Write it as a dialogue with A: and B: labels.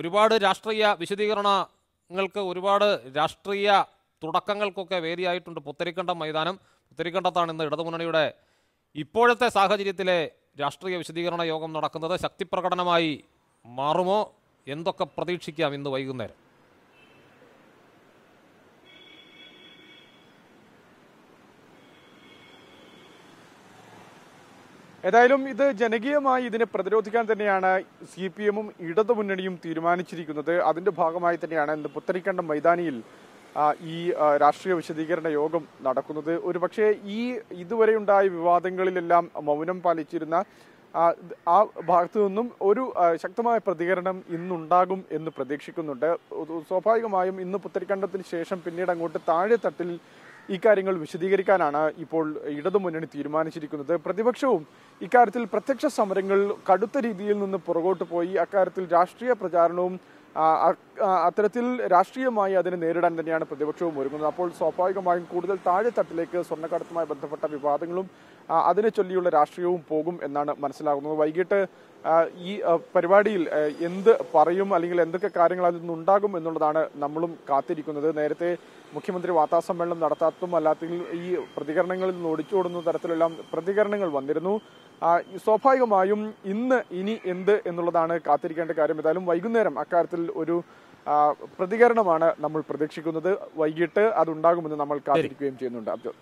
A: ഒരുപാട് രാഷ്ട്രീയ വിശദീകരണങ്ങൾക്ക് ഒരുപാട് രാഷ്ട്രീയ തുടക്കങ്ങൾക്കൊക്കെ വേദിയായിട്ടുണ്ട് പുത്തരിക്കണ്ടം മൈതാനം പുത്തരിക്കണ്ടത്താണ് ഇന്ന് ഇടതുമുന്നണിയുടെ ഇപ്പോഴത്തെ സാഹചര്യത്തിലെ രാഷ്ട്രീയ വിശദീകരണ യോഗം നടക്കുന്നത് ശക്തിപ്രകടനമായി മാറുമോ എന്തൊക്കെ പ്രതീക്ഷിക്കാം ഇന്ന് വൈകുന്നേരം
B: ഏതായാലും ഇത് ജനകീയമായി ഇതിനെ പ്രതിരോധിക്കാൻ തന്നെയാണ് സി പി എമ്മും ഇടതുമുന്നണിയും തീരുമാനിച്ചിരിക്കുന്നത് അതിന്റെ ഭാഗമായി തന്നെയാണ് ഇന്ന് പുത്തരിക്കണ്ടം മൈതാനിയിൽ ഈ രാഷ്ട്രീയ വിശദീകരണ യോഗം നടക്കുന്നത് ഒരുപക്ഷെ ഈ ഇതുവരെ ഉണ്ടായ വിവാദങ്ങളിലെല്ലാം മൗനം പാലിച്ചിരുന്ന ആ ഭാഗത്തു നിന്നും ഒരു ശക്തമായ പ്രതികരണം ഇന്നുണ്ടാകും എന്ന് പ്രതീക്ഷിക്കുന്നുണ്ട് സ്വാഭാവികമായും ഇന്ന് പുത്തരിക്കണ്ടത്തിന് ശേഷം പിന്നീട് അങ്ങോട്ട് താഴെ തട്ടിൽ ഇക്കാര്യങ്ങൾ വിശദീകരിക്കാനാണ് ഇപ്പോൾ ഇടതുമുന്നണി തീരുമാനിച്ചിരിക്കുന്നത് പ്രതിപക്ഷവും ഇക്കാര്യത്തിൽ പ്രത്യക്ഷ സമരങ്ങൾ കടുത്ത രീതിയിൽ നിന്ന് പുറകോട്ട് പോയി അക്കാര്യത്തിൽ രാഷ്ട്രീയ പ്രചാരണവും അത്തരത്തിൽ രാഷ്ട്രീയമായി അതിനെ നേരിടാൻ തന്നെയാണ് പ്രതിപക്ഷവും ഒരുങ്ങുന്നത് അപ്പോൾ സ്വാഭാവികമായും കൂടുതൽ താഴെത്തട്ടിലേക്ക് സ്വർണ്ണക്കടത്തുമായി ബന്ധപ്പെട്ട വിവാദങ്ങളും അതിനെ ചൊല്ലിയുള്ള രാഷ്ട്രീയവും പോകും എന്നാണ് മനസ്സിലാകുന്നത് വൈകിട്ട് ഈ പരിപാടിയിൽ എന്ത് പറയും അല്ലെങ്കിൽ എന്തൊക്കെ കാര്യങ്ങൾ അതിൽ നിന്നുണ്ടാകും എന്നുള്ളതാണ് നമ്മളും കാത്തിരിക്കുന്നത് നേരത്തെ മുഖ്യമന്ത്രി വാർത്താസമ്മേളനം നടത്താത്തതും അല്ലാത്തതിൽ ഈ പ്രതികരണങ്ങളിൽ നിന്ന് ഒടിച്ചോടുന്ന തരത്തിലെല്ലാം പ്രതികരണങ്ങൾ വന്നിരുന്നു സ്വാഭാവികമായും ഇന്ന് ഇനി എന്ത് എന്നുള്ളതാണ് കാത്തിരിക്കേണ്ട കാര്യം ഏതായാലും വൈകുന്നേരം അക്കാര്യത്തിൽ ഒരു പ്രതികരണമാണ് നമ്മൾ പ്രതീക്ഷിക്കുന്നത് വൈകിട്ട് അതുണ്ടാകുമെന്ന് നമ്മൾ കാത്തിരിക്കുകയും ചെയ്യുന്നുണ്ട് അബ്ദുൾ